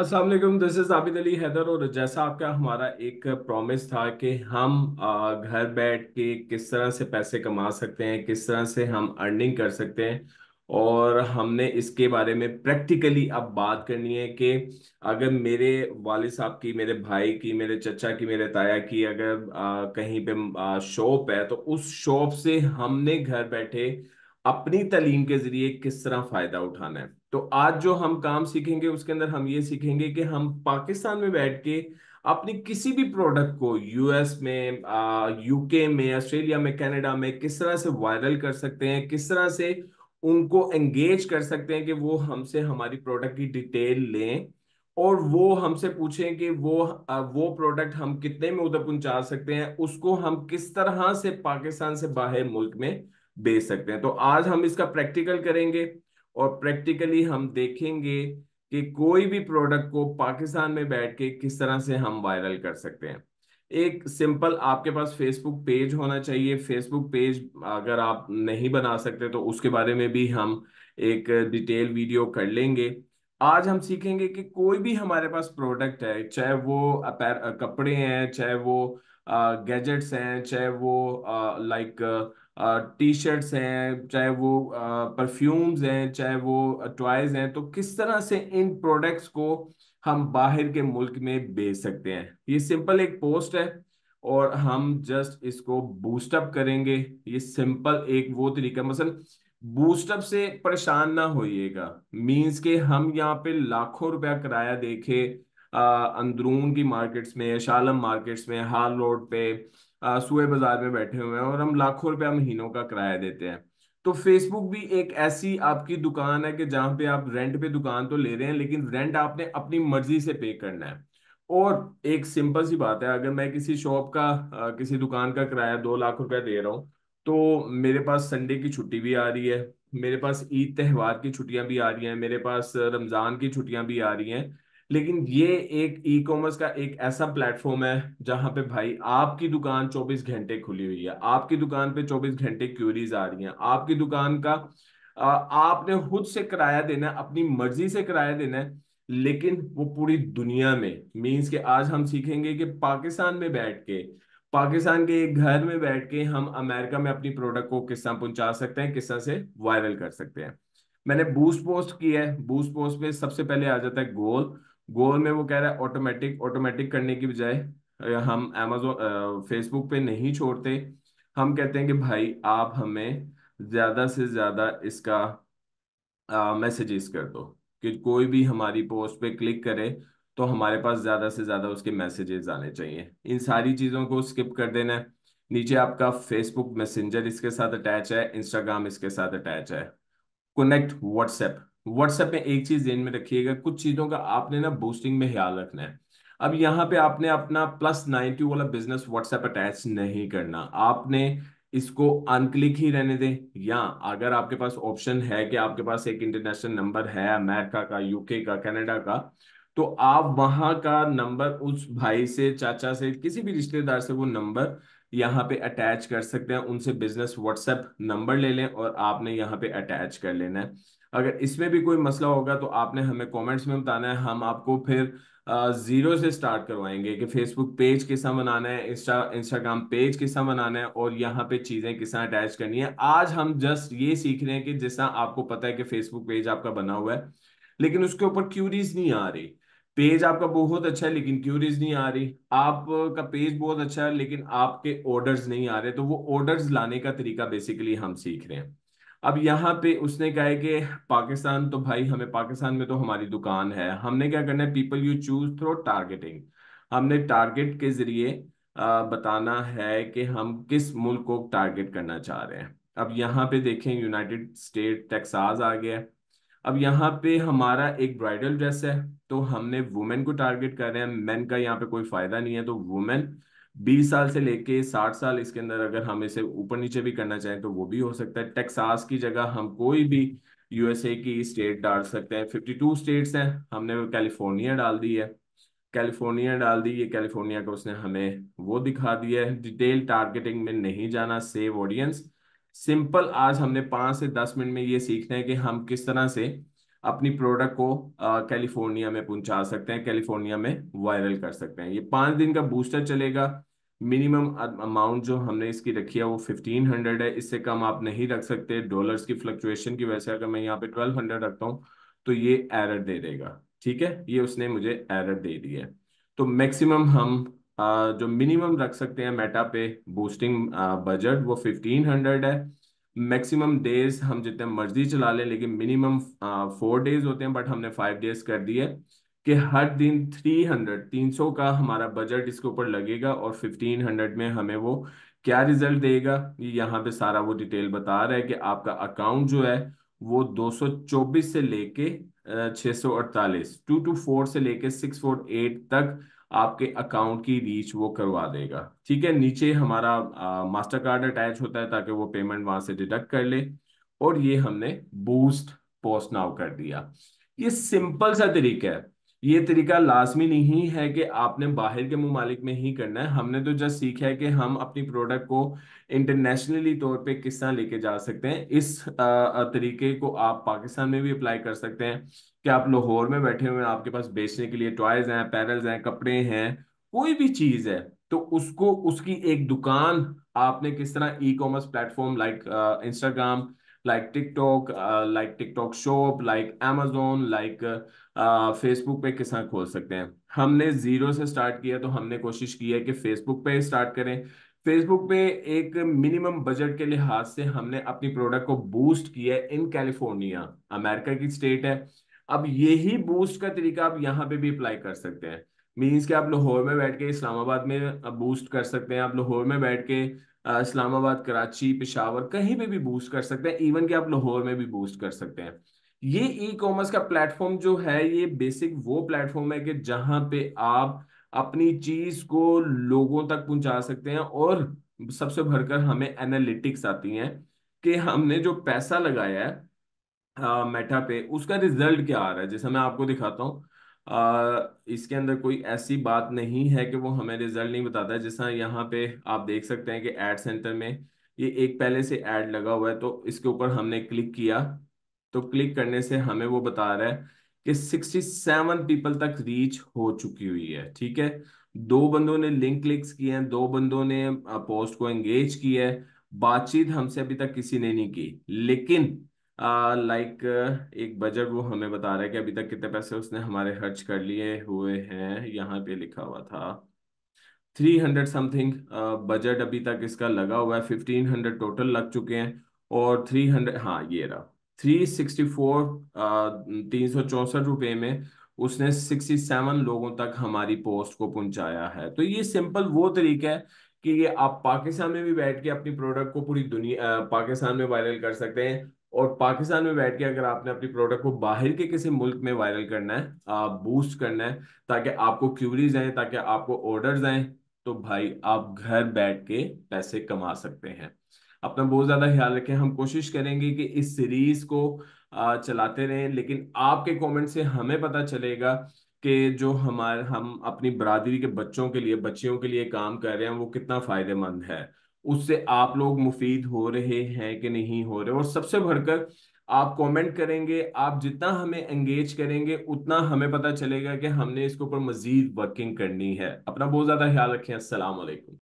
अस्सलाम वालेकुम this is Abid Ali Haider और जैसा आपका हमारा एक प्रॉमिस था कि हम घर बैठ के किस तरह से पैसे कमा सकते हैं किस तरह से हम अर्निंग कर सकते हैं और हमने इसके बारे में प्रैक्टिकली अब बात करनी है कि अगर मेरे वाले साहब की मेरे भाई की मेरे चचा की मेरे ताया की अगर आ, कहीं पे शॉप है तो उस शॉप से हमने घर बैठे अपनी तलीम के जरिए किस तरह फ़ायदा उठाना है तो आज जो हम काम सीखेंगे उसके अंदर हम ये सीखेंगे कि हम पाकिस्तान में बैठ के अपनी किसी भी प्रोडक्ट को यूएस में यूके में ऑस्ट्रेलिया में कनाडा में किस तरह से वायरल कर सकते हैं किस तरह से उनको एंगेज कर सकते हैं कि वो हमसे हमारी प्रोडक्ट की डिटेल लें और वो हमसे पूछें कि वो वो प्रोडक्ट हम कितने में उधर पहुंचा सकते हैं उसको हम किस तरह से पाकिस्तान से बाहर मुल्क में बेच सकते हैं तो आज हम इसका प्रैक्टिकल करेंगे और प्रैक्टिकली हम देखेंगे कि कोई भी प्रोडक्ट को पाकिस्तान में बैठ के किस तरह से हम वायरल कर सकते हैं एक सिंपल आपके पास फेसबुक पेज होना चाहिए फेसबुक पेज अगर आप नहीं बना सकते तो उसके बारे में भी हम एक डिटेल वीडियो कर लेंगे आज हम सीखेंगे कि कोई भी हमारे पास प्रोडक्ट है चाहे वो कपड़े हैं चाहे वो गैजेट्स हैं चाहे वो लाइक टी शर्ट्स हैं चाहे वो परफ्यूम्स हैं चाहे वो टॉयज हैं तो किस तरह से इन प्रोडक्ट्स को हम बाहर के मुल्क में बेच सकते हैं ये सिंपल एक पोस्ट है और हम जस्ट इसको बूस्टअप करेंगे ये सिंपल एक वो तरीका मसल बूस्टअप से परेशान ना होइएगा मींस के हम यहाँ पे लाखों रुपया किराया देखे अंदरून की मार्केट्स में शालम मार्केट्स में हाल रोड पे सुए बाजार में बैठे हुए हैं और हम लाखों रुपया महीनों का किराया देते हैं तो फेसबुक भी एक ऐसी आपकी दुकान है कि जहां पे आप रेंट पे दुकान तो ले रहे हैं लेकिन रेंट आपने अपनी मर्जी से पे करना है और एक सिंपल सी बात है अगर मैं किसी शॉप का किसी दुकान का किराया दो लाख रुपया दे रहा हूँ तो मेरे पास संडे की छुट्टी भी आ रही है मेरे पास ईद त्यौहार की छुट्टियां भी आ रही हैं मेरे पास रमजान की छुट्टियां भी आ रही हैं लेकिन ये एक ई कॉमर्स का एक ऐसा प्लेटफॉर्म है जहां पे भाई आपकी दुकान 24 घंटे खुली हुई है आपकी दुकान पे 24 घंटे क्यूरीज आ रही हैं आपकी दुकान का आपने खुद से किराया देना है अपनी मर्जी से किराया देना है लेकिन वो पूरी दुनिया में मीन्स के आज हम सीखेंगे कि पाकिस्तान में बैठ के पाकिस्तान के एक घर में बैठ के हम अमेरिका में अपनी प्रोडक्ट को किस तरह पहुंचा सकते हैं किस तरह से वायरल कर सकते हैं मैंने बूस्ट पोस्ट किया है बूस्ट पोस्ट पे सबसे पहले आ जाता है गोल गोल में वो कह रहा है ऑटोमेटिक ऑटोमेटिक करने की बजाय हम एमेजोन फेसबुक पे नहीं छोड़ते हम कहते हैं कि भाई आप हमें ज्यादा से ज्यादा इसका मैसेजेस कर दो कि कोई भी हमारी पोस्ट पे क्लिक करे तो हमारे पास ज़्यादा से ज़्यादा उसके मैसेजेस आने चाहिए इन सारी चीज़ों को स्किप कर देना है नीचे आपका फेसबुक मैसेंजर इसके साथ अटैच है इंस्टाग्राम इसके साथ अटैच है कनेक्ट व्हाट्सएप व्हाट्सएप में एक चीज़ जेन में रखिएगा कुछ चीज़ों का आपने ना बूस्टिंग में ख्याल रखना है अब यहाँ पे आपने अपना प्लस नाइनटी वाला बिजनेस व्हाट्सएप अटैच नहीं करना आपने इसको अनक्लिक ही रहने दें या अगर आपके पास ऑप्शन है कि आपके पास एक इंटरनेशनल नंबर है अमेरिका का यूके का कनाडा का तो आप वहां का नंबर उस भाई से चाचा से किसी भी रिश्तेदार से वो नंबर यहाँ पे अटैच कर सकते हैं उनसे बिजनेस व्हाट्सएप नंबर ले लें और आपने यहाँ पे अटैच कर लेना है अगर इसमें भी कोई मसला होगा तो आपने हमें कमेंट्स में बताना है हम आपको फिर ज़ीरो से स्टार्ट करवाएंगे कि फेसबुक पेज किसा बनाना है इंस्टा इंस्टाग्राम पेज किसा बनाना है और यहाँ पे चीज़ें किसा अटैच करनी है आज हम जस्ट ये सीख रहे हैं कि जिस आपको पता है कि फेसबुक पेज आपका बना हुआ है लेकिन उसके ऊपर क्यूरीज नहीं आ रही पेज आपका बहुत अच्छा है लेकिन क्यूरीज नहीं आ रही आपका पेज बहुत अच्छा है लेकिन आपके ऑर्डर्स नहीं आ रहे तो वो ऑर्डर्स लाने का तरीका बेसिकली हम सीख रहे हैं अब यहाँ पे उसने कहा है कि पाकिस्तान तो भाई हमें पाकिस्तान में तो हमारी दुकान है हमने क्या करना है people you choose through targeting हमने टारगेट के जरिए बताना है कि हम किस मुल्क को टारगेट करना चाह रहे हैं अब यहाँ पे देखें यूनाइटेड स्टेट टेक्सास आ गया अब यहाँ पे हमारा एक ब्राइडल ड्रेस है तो हमने वुमेन को टारगेट कर रहे हैं मेन का यहाँ पे कोई फायदा नहीं है तो वुमेन बीस साल से लेके साठ साल इसके अंदर अगर हम इसे ऊपर नीचे भी करना चाहें तो वो भी हो सकता है टेक्सास की जगह हम कोई भी यूएसए की स्टेट डाल सकते हैं फिफ्टी टू स्टेट्स हैं हमने कैलिफोर्निया डाल दी है कैलिफोर्निया डाल दी है कैलिफोर्निया का उसने हमें वो दिखा दिया है डिटेल टारगेटिंग में नहीं जाना सेव ऑडियंस सिंपल आज हमने पांच से दस मिनट में ये सीखना है कि हम किस तरह से अपनी प्रोडक्ट को कैलिफोर्निया में पहुंचा सकते हैं कैलिफोर्निया में वायरल कर सकते हैं ये पांच दिन का बूस्टर चलेगा मिनिमम अमाउंट जो हमने इसकी रखी है वो फिफ्टीन हंड्रेड है इससे कम आप नहीं रख सकते डॉलर्स की फ्लक्चुएशन की वजह से अगर मैं यहाँ पे ट्वेल्व हंड्रेड रखता हूँ तो ये एरर दे देगा ठीक है ये उसने मुझे एरर दे दी है तो मैक्सिमम हम जो मिनिमम रख सकते हैं मेटा पे बूस्टिंग बजट वो फिफ्टीन हंड्रेड है मैक्सिमम डेज हम जितने मर्जी चला लें लेकिन मिनिमम फोर डेज होते हैं बट हमने फाइव डेज कर दिए कि हर दिन थ्री हंड्रेड तीन सौ का हमारा बजट इसके ऊपर लगेगा और फिफ्टीन हंड्रेड में हमें वो क्या रिजल्ट देगा ये यहाँ पे सारा वो डिटेल बता रहा है कि आपका अकाउंट जो है वो दो सौ चौबीस से लेके सौ अड़तालीस टू टू फोर से लेके सिक्स फोर एट तक आपके अकाउंट की रीच वो करवा देगा ठीक है नीचे हमारा मास्टर कार्ड अटैच होता है ताकि वो पेमेंट वहां से डिडक्ट कर ले और ये हमने बूस्ट पोस्ट नाउ कर दिया ये सिंपल सा तरीका है ये तरीका लाजमी नहीं है कि आपने बाहर के ममालिक में ही करना है हमने तो जस्ट सीखा है कि हम अपनी प्रोडक्ट को इंटरनेशनली तौर पे किस तरह लेके जा सकते हैं इस तरीके को आप पाकिस्तान में भी अप्लाई कर सकते हैं कि आप लाहौर में बैठे हुए हैं आपके पास बेचने के लिए टॉयज हैं पैरल्स हैं कपड़े हैं कोई भी चीज़ है तो उसको उसकी एक दुकान आपने किस तरह e commerce platform like Instagram like TikTok like TikTok shop like Amazon like Facebook पे किसान खोल सकते हैं हमने जीरो से स्टार्ट किया तो हमने कोशिश की है कि फेसबुक पे स्टार्ट करें फेसबुक पे एक मिनिमम बजट के लिहाज से हमने अपनी प्रोडक्ट को बूस्ट किया है इन कैलिफोर्निया अमेरिका की स्टेट है अब यही बूस्ट का तरीका आप यहाँ पे भी अप्लाई कर सकते हैं मीन्स कि आप लाहौर में बैठ के इस्लामाबाद में बूस्ट कर सकते हैं आप लाहौर में बैठ के इस्लामाबाद कराची पिशावर कहीं पे भी बूस्ट कर सकते हैं इवन कि आप लाहौर में भी बूस्ट कर सकते हैं ये ई कॉमर्स का प्लेटफॉर्म जो है ये बेसिक वो प्लेटफॉर्म है कि जहां पे आप अपनी चीज को लोगों तक पहुंचा सकते हैं और सबसे भरकर हमें एनालिटिक्स आती हैं कि हमने जो पैसा लगाया है मेटा पे उसका रिजल्ट क्या आ रहा है जैसे मैं आपको दिखाता हूँ आ, इसके अंदर कोई ऐसी बात नहीं है कि वो हमें रिजल्ट नहीं बताता जैसा यहाँ पे आप देख सकते हैं कि एड सेंटर में ये एक पहले से एड लगा हुआ है तो इसके ऊपर हमने क्लिक किया तो क्लिक करने से हमें वो बता रहा है कि 67 पीपल तक रीच हो चुकी हुई है ठीक है दो बंदों ने लिंक क्लिक्स किए हैं दो बंदों ने पोस्ट को एंगेज किया है बातचीत हमसे अभी तक किसी ने नहीं की लेकिन लाइक uh, एक बजट वो हमें बता रहा है कि अभी तक कितने पैसे उसने हमारे खर्च कर लिए हुए हैं यहाँ पे लिखा हुआ था थ्री हंड्रेड समथिंग बजट अभी तक इसका लगा हुआ है फिफ्टीन हंड्रेड टोटल लग चुके हैं और थ्री हंड्रेड हाँ ये रहा थ्री सिक्सटी फोर तीन सौ चौंसठ रुपये में उसने सिक्सटी सेवन लोगों तक हमारी पोस्ट को पहुंचाया है तो ये सिंपल वो तरीका है कि ये आप पाकिस्तान में भी बैठ के अपनी प्रोडक्ट को पूरी दुनिया पाकिस्तान में वायरल कर सकते हैं और पाकिस्तान में बैठ के अगर आपने अपनी प्रोडक्ट को बाहर के किसी मुल्क में वायरल करना है आप बूस्ट करना है ताकि आपको क्यूरीज आए ताकि आपको ऑर्डर्स आए तो भाई आप घर बैठ के पैसे कमा सकते हैं अपना बहुत ज़्यादा ख्याल रखें हम कोशिश करेंगे कि इस सीरीज़ को चलाते रहें लेकिन आपके कमेंट से हमें पता चलेगा कि जो हमारे हम अपनी बरादरी के बच्चों के लिए बच्चियों के लिए काम कर रहे हैं वो कितना फ़ायदेमंद है उससे आप लोग मुफीद हो रहे हैं कि नहीं हो रहे और सबसे भरकर आप कमेंट करेंगे आप जितना हमें एंगेज करेंगे उतना हमें पता चलेगा कि हमने इसके ऊपर मजीद वर्किंग करनी है अपना बहुत ज्यादा ख्याल रखें असलकम